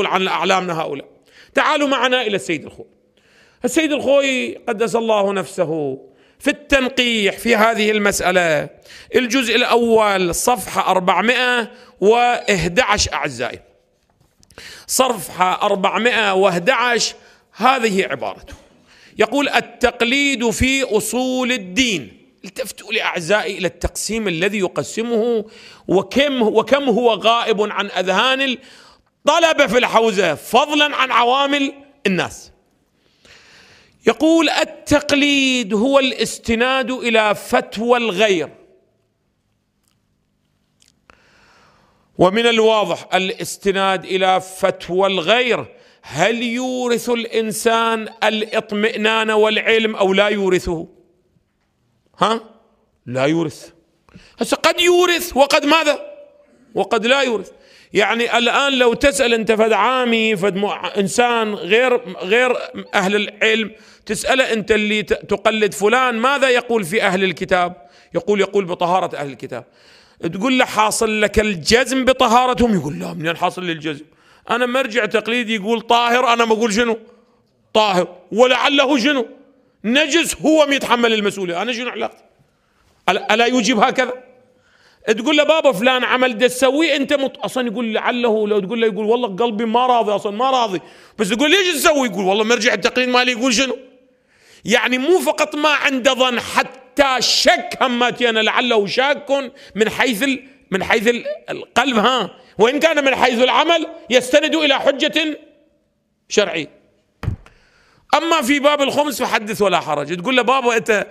عن أعلامنا هؤلاء تعالوا معنا إلى السيد الخوي السيد الخوي قدس الله نفسه في التنقيح في هذه المسألة الجزء الأول صفحة 411 أعزائي صفحة 411 هذه عبارته يقول التقليد في أصول الدين التفتوا لاعزائي اعزائي الى التقسيم الذي يقسمه وكم وكم هو غائب عن اذهان طلب في الحوزة فضلا عن عوامل الناس يقول التقليد هو الاستناد إلى فتوى الغير ومن الواضح الاستناد إلى فتوى الغير هل يورث الإنسان الاطمئنان والعلم أو لا يورثه ها لا يورث هسه قد يورث وقد ماذا وقد لا يورث يعني الآن لو تسأل أنت فد عامي فد إنسان غير غير أهل العلم تسأله أنت اللي تقلد فلان ماذا يقول في أهل الكتاب يقول يقول بطهارة أهل الكتاب تقول له حاصل لك الجزم بطهارتهم يقول لا منين حاصل لي الجزم أنا مرجع تقليدي يقول طاهر أنا ما أقول شنو طاهر ولعله شنو نجس هو يتحمل المسؤولية أنا شنو علاقتي ألا يجيب هكذا تقول له بابا فلان عمل ده تسويه انت مت... اصلا يقول لعله لو تقول له يقول والله قلبي ما راضي اصلا ما راضي بس يقول ليش تسوي يقول والله مرجع التقرير مالي يقول شنو يعني مو فقط ما عنده ظن حتى شك هماتي انا لعله شاك من حيث ال... من حيث القلب ها وان كان من حيث العمل يستند الى حجه شرعيه اما في باب الخمس فحدث ولا حرج تقول له بابا انت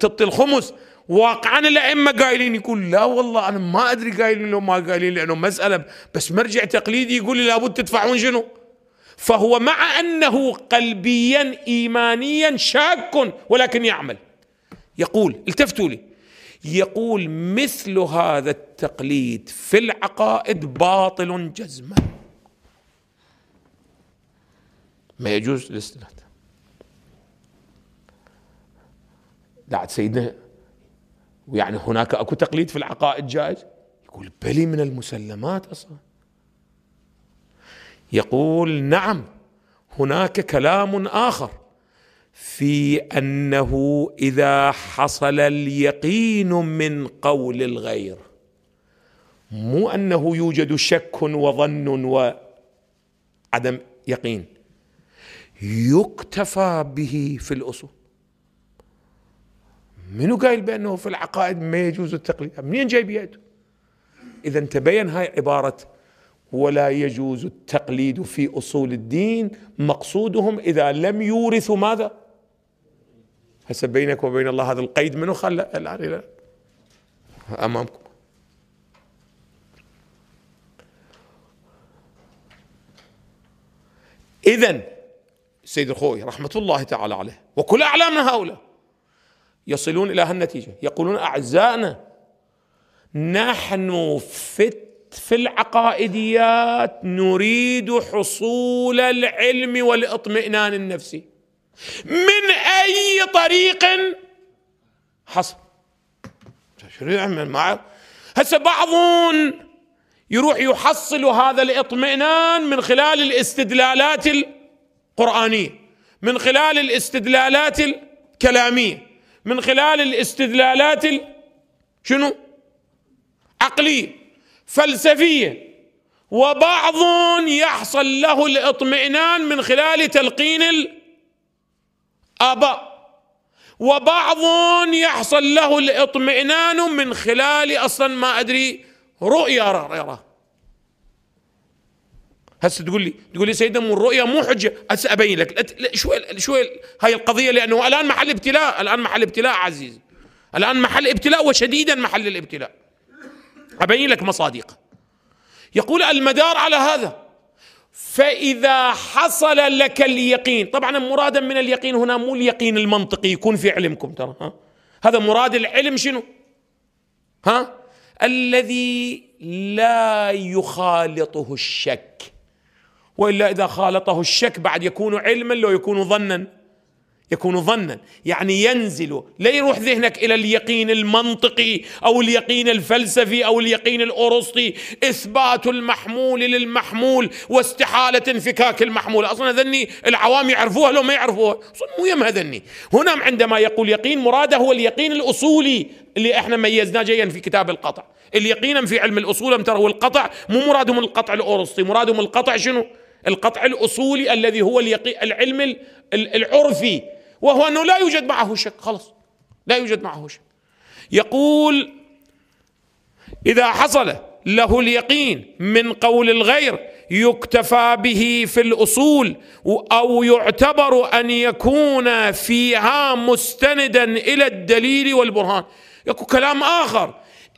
تعطي الخمس واقعا الائمه قايلين يقول لا والله انا ما ادري قايلين لو ما قايلين لانه مساله بس مرجع تقليدي يقول لي لابد تدفعون شنو؟ فهو مع انه قلبيا ايمانيا شاك ولكن يعمل يقول التفتوا لي يقول مثل هذا التقليد في العقائد باطل جزما ما يجوز الاستناد لا سيدنا ويعني هناك اكو تقليد في العقائد جائز يقول بلي من المسلمات اصلا يقول نعم هناك كلام اخر في انه اذا حصل اليقين من قول الغير مو انه يوجد شك وظن وعدم يقين يكتفى به في الاصول منو قايل بانه في العقائد ما يجوز التقليد؟ منين جاي بيده؟ اذا تبين هاي عباره ولا يجوز التقليد في اصول الدين مقصودهم اذا لم يورثوا ماذا؟ هسه بينك وبين الله هذا القيد منو خلى الان امامكم اذا سيد الخوي رحمه الله تعالى عليه وكل اعلامنا هؤلاء يصلون إلى هالنتيجة يقولون أعزائنا نحن فت في العقائديات نريد حصول العلم والاطمئنان النفسي من اي طريق حصل شنو يعمل معه هسه بعضهم يروح يحصل هذا الاطمئنان من خلال الاستدلالات القرآنية من خلال الاستدلالات الكلامية من خلال الاستدلالات شنو عقلية فلسفية وبعض يحصل له الاطمئنان من خلال تلقين الآباء وبعض يحصل له الاطمئنان من خلال أصلا ما أدري رؤيا يراه هسه تقول لي تقول لي سيدنا مو الرؤيا مو حجه هسه ابين لك شوي شوي هاي القضيه لانه الان محل ابتلاء الان محل ابتلاء عزيزي الان محل ابتلاء وشديدا محل الابتلاء ابين لك مصادق يقول المدار على هذا فاذا حصل لك اليقين طبعا مرادا من اليقين هنا مو اليقين المنطقي يكون في علمكم ترى ها هذا مراد العلم شنو ها الذي لا يخالطه الشك والا اذا خالطه الشك بعد يكون علما لو يكون ظنا يكون ظنا يعني ينزل لا يروح ذهنك الى اليقين المنطقي او اليقين الفلسفي او اليقين الارسطي اثبات المحمول للمحمول واستحاله انفكاك المحمول اصلا ذني العوام يعرفوها لو ما يعرفوها اصلا مو يم هذني هنا عندما يقول يقين مراده هو اليقين الاصولي اللي احنا ميزناه جيدا في كتاب القطع اليقين في علم الاصول ترى هو القطع مو مرادهم القطع الارسطي مرادهم القطع شنو القطع الاصولي الذي هو العلم العرفي وهو انه لا يوجد معه شك خلص لا يوجد معه شك يقول اذا حصل له اليقين من قول الغير يكتفى به في الاصول او يعتبر ان يكون فيها مستندا الى الدليل والبرهان يكون كلام اخر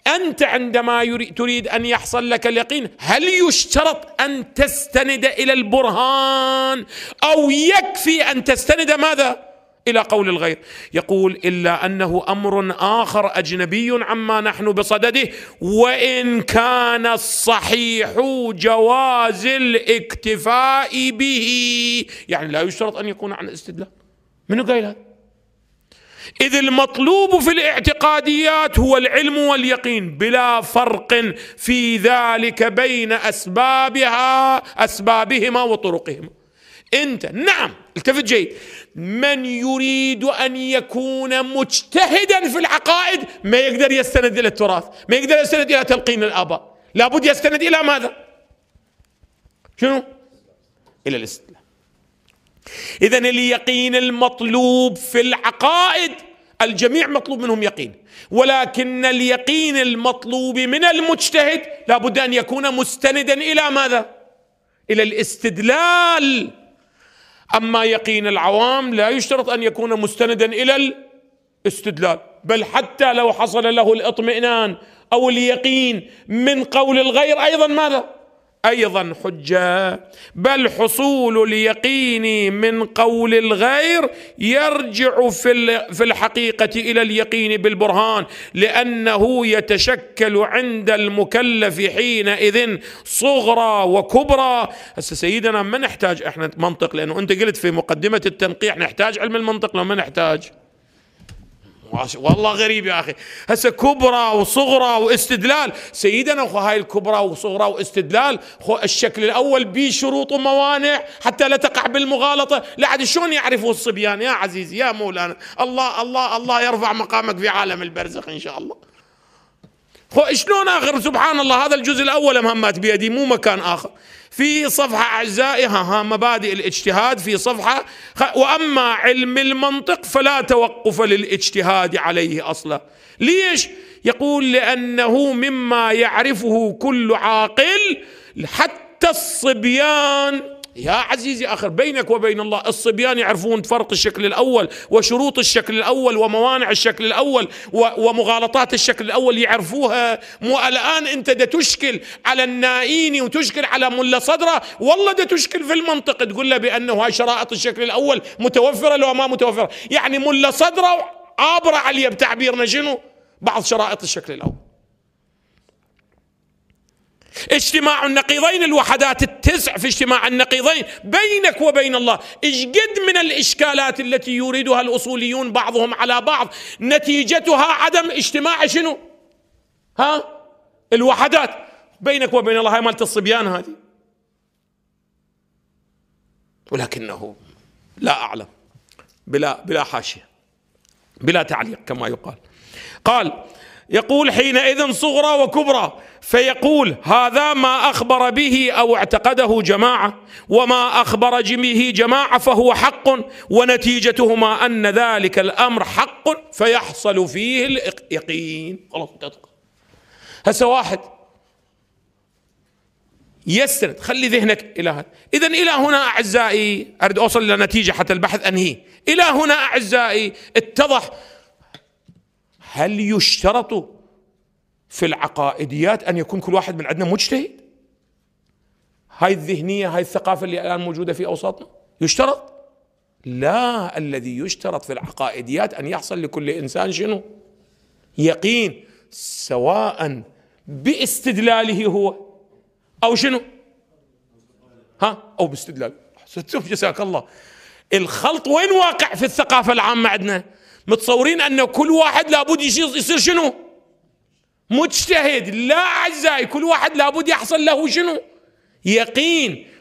انت عندما تريد ان يحصل لك اليقين هل يشترط ان تستند الى البرهان او يكفي ان تستند ماذا الى قول الغير يقول الا انه امر اخر اجنبي عما نحن بصدده وان كان الصحيح جواز الاكتفاء به يعني لا يشترط ان يكون عن استدلال منو قايل هذا إذ المطلوب في الاعتقاديات هو العلم واليقين بلا فرق في ذلك بين أسبابها أسبابهما وطرقهما انت نعم التفت جيد من يريد ان يكون مجتهدا في العقائد ما يقدر يستند الى التراث ما يقدر يستند الى تلقين الاباء لابد يستند الى ماذا شنو الى الاستدلال اذا اليقين المطلوب في العقائد الجميع مطلوب منهم يقين ولكن اليقين المطلوب من المجتهد لابد ان يكون مستندا الى ماذا الى الاستدلال اما يقين العوام لا يشترط ان يكون مستندا الى الاستدلال بل حتى لو حصل له الاطمئنان او اليقين من قول الغير ايضا ماذا ايضا حجه بل حصول اليقين من قول الغير يرجع في في الحقيقه الى اليقين بالبرهان لانه يتشكل عند المكلف حينئذ صغرى وكبرى هسه سيدنا ما نحتاج احنا منطق لانه انت قلت في مقدمه التنقيح نحتاج علم المنطق لو ما نحتاج ما والله غريب يا اخي هسه كبرى وصغرى واستدلال سيدنا اخو هاي الكبرى وصغرى واستدلال خو الشكل الاول بي شروط وموانع حتى لا تقع بالمغالطه لا عاد شلون يعرفوا الصبيان يا عزيزي يا مولانا الله الله الله يرفع مقامك في عالم البرزخ ان شاء الله شلون اخر سبحان الله هذا الجزء الاول مهمات بيدي مو مكان اخر في صفحه اعزائي ها, ها مبادئ الاجتهاد في صفحه واما علم المنطق فلا توقف للاجتهاد عليه اصلا ليش؟ يقول لانه مما يعرفه كل عاقل حتى الصبيان يا عزيزي اخر بينك وبين الله الصبيان يعرفون فرق الشكل الاول وشروط الشكل الاول وموانع الشكل الاول ومغالطات الشكل الاول يعرفوها مو الان انت دا تشكل على النائيني وتشكل على ملا صدره والله دا تشكل في المنطق تقول له بانه هاي شرائط الشكل الاول متوفره لو ما متوفره يعني ملا صدره عابره عليه بتعبيرنا شنو بعض شرائط الشكل الاول اجتماع النقيضين الوحدات التسع في اجتماع النقيضين بينك وبين الله ايش قد من الاشكالات التي يريدها الاصوليون بعضهم على بعض نتيجتها عدم اجتماع شنو ها الوحدات بينك وبين الله هاي مالت الصبيان هذه ولكنه لا اعلم بلا بلا حاشيه بلا تعليق كما يقال قال يقول حينئذ صغرى وكبرى فيقول هذا ما اخبر به او اعتقده جماعه وما اخبر به جماعه فهو حق ونتيجتهما ان ذلك الامر حق فيحصل فيه اليقين خلاص هسه واحد يسرد خلي ذهنك الى هذا اذا الى هنا اعزائي اريد اوصل لنتيجه حتى البحث انهيه الى هنا اعزائي اتضح هل يشترط في العقائديات أن يكون كل واحد من عندنا مجتهد هاي الذهنية هاي الثقافة اللي الآن موجودة في أوساطنا يشترط لا الذي يشترط في العقائديات أن يحصل لكل إنسان شنو يقين سواء باستدلاله هو أو شنو ها أو باستدلال شوف جزاك الله الخلط وين واقع في الثقافة العامة عندنا متصورين ان كل واحد لابد يصير شنو مجتهد لا اعزائي كل واحد لابد يحصل له شنو يقين